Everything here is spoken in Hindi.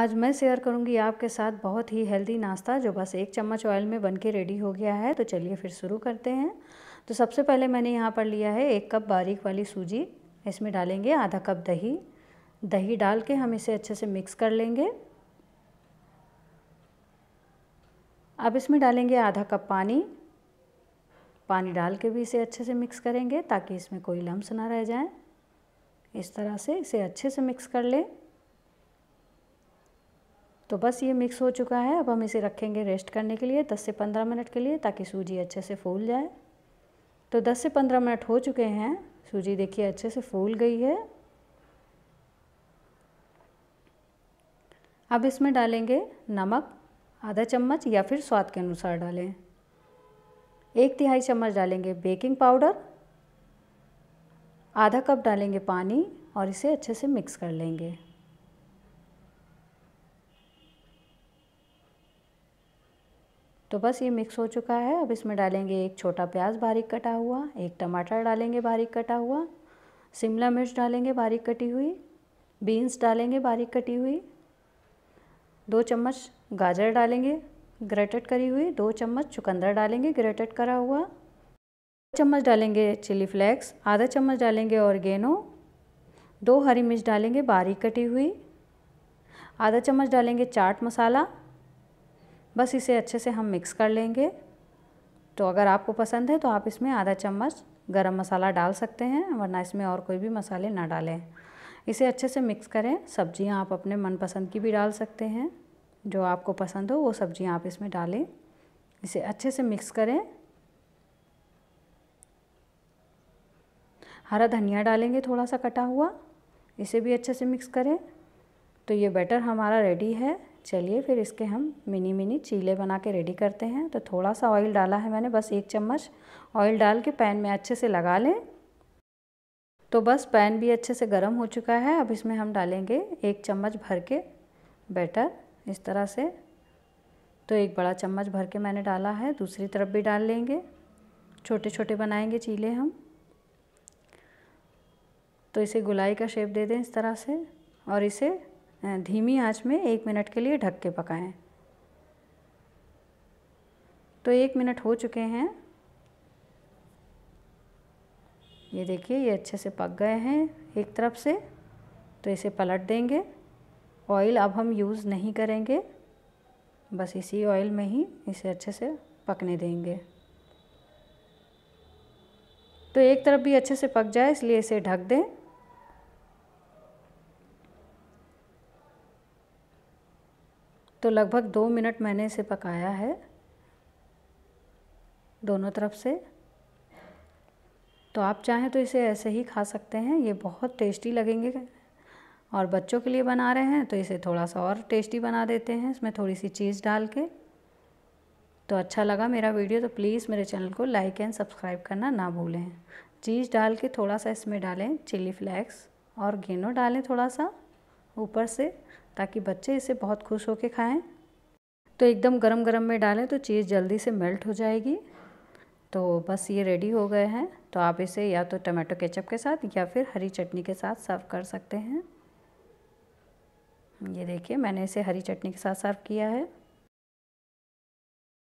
आज मैं शेयर करूंगी आपके साथ बहुत ही हेल्दी नाश्ता जो बस एक चम्मच ऑयल में बन के रेडी हो गया है तो चलिए फिर शुरू करते हैं तो सबसे पहले मैंने यहाँ पर लिया है एक कप बारीक वाली सूजी इसमें डालेंगे आधा कप दही दही डाल के हम इसे अच्छे से मिक्स कर लेंगे अब इसमें डालेंगे आधा कप पानी पानी डाल के भी इसे अच्छे से मिक्स करेंगे ताकि इसमें कोई लम्स ना रह जाए इस तरह से इसे अच्छे से मिक्स कर लें तो बस ये मिक्स हो चुका है अब हम इसे रखेंगे रेस्ट करने के लिए 10 से 15 मिनट के लिए ताकि सूजी अच्छे से फूल जाए तो 10 से 15 मिनट हो चुके हैं सूजी देखिए अच्छे से फूल गई है अब इसमें डालेंगे नमक आधा चम्मच या फिर स्वाद के अनुसार डालें एक तिहाई चम्मच डालेंगे बेकिंग पाउडर आधा कप डालेंगे पानी और इसे अच्छे से मिक्स कर लेंगे तो बस ये मिक्स हो चुका है अब इसमें डालेंगे एक छोटा प्याज बारीक कटा हुआ एक टमाटर डालेंगे बारीक कटा हुआ शिमला मिर्च डालेंगे बारीक कटी हुई बीन्स डालेंगे बारीक कटी हुई दो चम्मच गाजर डालेंगे ग्रेटेड करी हुई दो चम्मच चुकंदर डालेंगे ग्रेटेड करा हुआ दो चम्मच डालेंगे चिली फ्लेक्स आधा चम्मच डालेंगे ऑर्गेनो दो हरी मिर्च डालेंगे बारीक कटी हुई आधा चम्मच डालेंगे चाट मसाला बस इसे अच्छे से हम मिक्स कर लेंगे तो अगर आपको पसंद है तो आप इसमें आधा चम्मच गरम मसाला डाल सकते हैं वरना इसमें और कोई भी मसाले ना डालें इसे अच्छे से मिक्स करें सब्जियां आप अपने मनपसंद की भी डाल सकते हैं जो आपको पसंद हो वो सब्जियां आप इसमें डालें इसे अच्छे से मिक्स करें हरा धनिया डालेंगे थोड़ा सा कटा हुआ इसे भी अच्छे से मिक्स करें तो ये बैटर हमारा रेडी है चलिए फिर इसके हम मिनी मिनी चीले बना के रेडी करते हैं तो थोड़ा सा ऑयल डाला है मैंने बस एक चम्मच ऑयल डाल के पैन में अच्छे से लगा लें तो बस पैन भी अच्छे से गर्म हो चुका है अब इसमें हम डालेंगे एक चम्मच भर के बैटर इस तरह से तो एक बड़ा चम्मच भर के मैंने डाला है दूसरी तरफ भी डाल लेंगे छोटे छोटे बनाएंगे चीले हम तो इसे गुलाई का शेप दे दें इस तरह से और इसे धीमी आंच में एक मिनट के लिए ढक के पकाएं तो एक मिनट हो चुके हैं ये देखिए ये अच्छे से पक गए हैं एक तरफ से तो इसे पलट देंगे ऑयल अब हम यूज़ नहीं करेंगे बस इसी ऑयल में ही इसे अच्छे से पकने देंगे तो एक तरफ भी अच्छे से पक जाए इसलिए इसे ढक दें तो लगभग दो मिनट मैंने इसे पकाया है दोनों तरफ से तो आप चाहें तो इसे ऐसे ही खा सकते हैं ये बहुत टेस्टी लगेंगे और बच्चों के लिए बना रहे हैं तो इसे थोड़ा सा और टेस्टी बना देते हैं इसमें थोड़ी सी चीज़ डाल के तो अच्छा लगा मेरा वीडियो तो प्लीज़ मेरे चैनल को लाइक एंड सब्सक्राइब करना ना भूलें चीज़ डाल के थोड़ा सा इसमें डालें चिली फ्लैक्स और गेनो डालें थोड़ा सा ऊपर से ताकि बच्चे इसे बहुत खुश होकर खाएं तो एकदम गरम गरम में डालें तो चीज़ जल्दी से मेल्ट हो जाएगी तो बस ये रेडी हो गए हैं तो आप इसे या तो टमाटो केचप के साथ या फिर हरी चटनी के साथ सर्व कर सकते हैं ये देखिए मैंने इसे हरी चटनी के साथ सर्व किया है